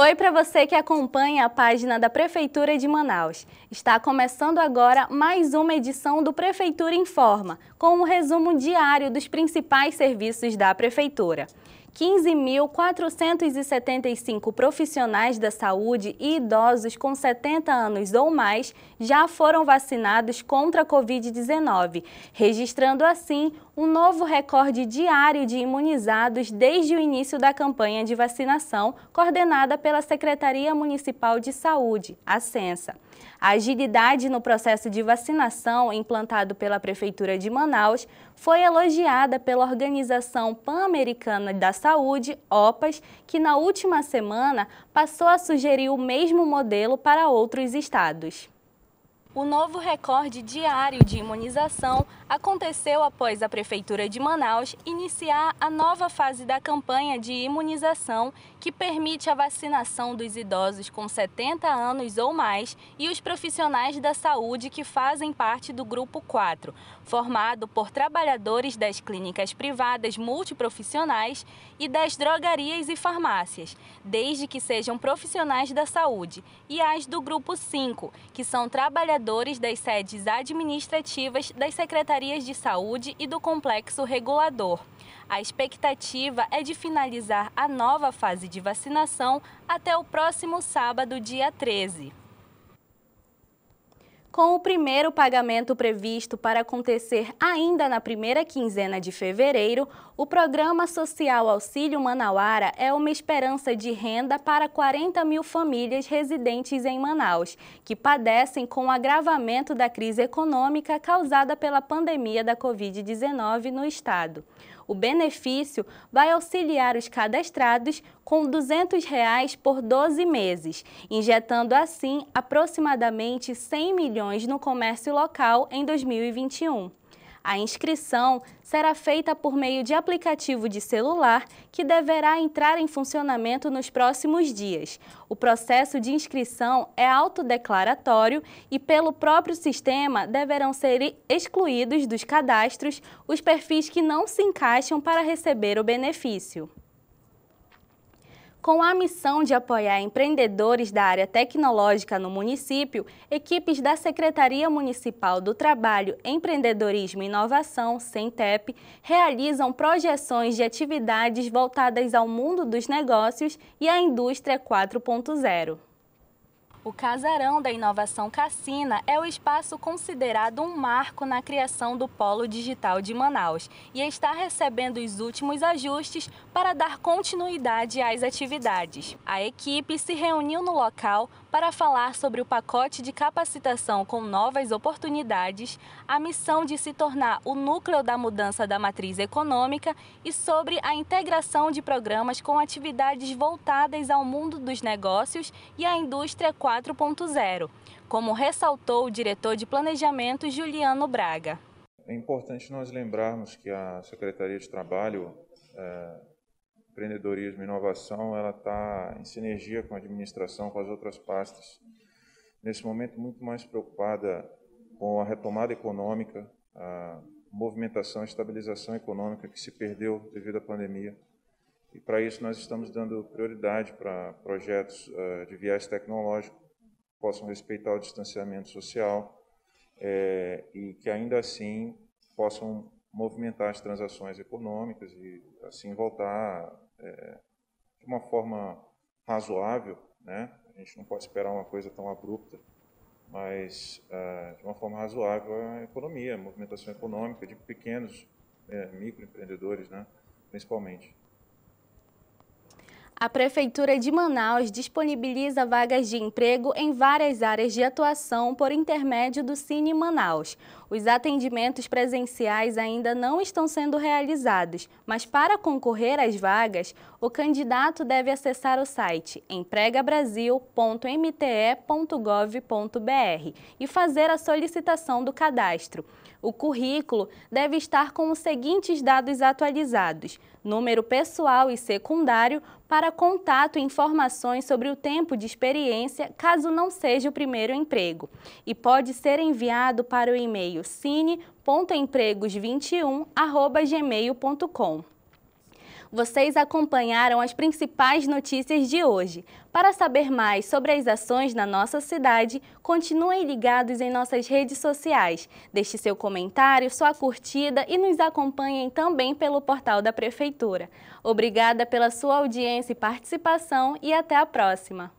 Oi para você que acompanha a página da Prefeitura de Manaus. Está começando agora mais uma edição do Prefeitura Informa, com um resumo diário dos principais serviços da Prefeitura. 15.475 profissionais da saúde e idosos com 70 anos ou mais já foram vacinados contra a Covid-19, registrando assim um novo recorde diário de imunizados desde o início da campanha de vacinação coordenada pela Secretaria Municipal de Saúde, a Sensa. A agilidade no processo de vacinação implantado pela Prefeitura de Manaus foi elogiada pela Organização Pan-Americana da Saúde, OPAS, que na última semana passou a sugerir o mesmo modelo para outros estados. O novo recorde diário de imunização aconteceu após a Prefeitura de Manaus iniciar a nova fase da campanha de imunização, que permite a vacinação dos idosos com 70 anos ou mais e os profissionais da saúde que fazem parte do Grupo 4, formado por trabalhadores das clínicas privadas multiprofissionais e das drogarias e farmácias, desde que sejam profissionais da saúde, e as do Grupo 5, que são trabalhadores das sedes administrativas das secretarias de saúde e do complexo regulador. A expectativa é de finalizar a nova fase de vacinação até o próximo sábado, dia 13 com o primeiro pagamento previsto para acontecer ainda na primeira quinzena de fevereiro, o Programa Social Auxílio Manauara é uma esperança de renda para 40 mil famílias residentes em Manaus, que padecem com o agravamento da crise econômica causada pela pandemia da Covid-19 no estado. O benefício vai auxiliar os cadastrados com R$ 200 reais por 12 meses, injetando assim aproximadamente 100 milhões no comércio local em 2021. A inscrição será feita por meio de aplicativo de celular que deverá entrar em funcionamento nos próximos dias. O processo de inscrição é autodeclaratório e, pelo próprio sistema, deverão ser excluídos dos cadastros os perfis que não se encaixam para receber o benefício. Com a missão de apoiar empreendedores da área tecnológica no município, equipes da Secretaria Municipal do Trabalho, Empreendedorismo e Inovação, SEMTEP, realizam projeções de atividades voltadas ao mundo dos negócios e à indústria 4.0. O Casarão da Inovação Cassina é o espaço considerado um marco na criação do Polo Digital de Manaus e está recebendo os últimos ajustes para dar continuidade às atividades. A equipe se reuniu no local para falar sobre o pacote de capacitação com novas oportunidades, a missão de se tornar o núcleo da mudança da matriz econômica e sobre a integração de programas com atividades voltadas ao mundo dos negócios e à indústria 4.0, como ressaltou o diretor de planejamento Juliano Braga. É importante nós lembrarmos que a Secretaria de Trabalho é empreendedorismo e inovação, ela está em sinergia com a administração, com as outras pastas. Nesse momento, muito mais preocupada com a retomada econômica, a movimentação, a estabilização econômica que se perdeu devido à pandemia. E para isso nós estamos dando prioridade para projetos uh, de viés tecnológico que possam respeitar o distanciamento social é, e que ainda assim possam movimentar as transações econômicas e assim voltar é, de uma forma razoável, né? A gente não pode esperar uma coisa tão abrupta, mas é, de uma forma razoável é a economia, a movimentação econômica de pequenos é, microempreendedores, né? Principalmente. A Prefeitura de Manaus disponibiliza vagas de emprego em várias áreas de atuação por intermédio do Cine Manaus. Os atendimentos presenciais ainda não estão sendo realizados, mas para concorrer às vagas, o candidato deve acessar o site empregabrasil.mte.gov.br e fazer a solicitação do cadastro. O currículo deve estar com os seguintes dados atualizados: número pessoal e secundário para contato e informações sobre o tempo de experiência, caso não seja o primeiro emprego, e pode ser enviado para o e-mail cine.empregos21@gmail.com vocês acompanharam as principais notícias de hoje. Para saber mais sobre as ações na nossa cidade, continuem ligados em nossas redes sociais. Deixe seu comentário, sua curtida e nos acompanhem também pelo portal da Prefeitura. Obrigada pela sua audiência e participação e até a próxima!